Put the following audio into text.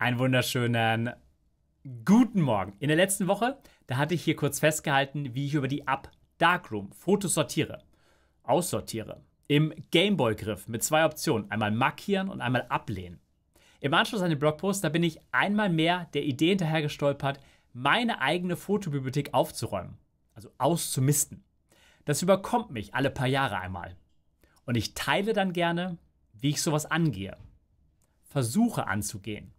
Einen wunderschönen guten Morgen. In der letzten Woche, da hatte ich hier kurz festgehalten, wie ich über die App Darkroom Fotos sortiere, aussortiere. Im Gameboy-Griff mit zwei Optionen, einmal markieren und einmal ablehnen. Im Anschluss an den Blogpost, da bin ich einmal mehr der Idee hinterhergestolpert, meine eigene Fotobibliothek aufzuräumen, also auszumisten. Das überkommt mich alle paar Jahre einmal. Und ich teile dann gerne, wie ich sowas angehe, versuche anzugehen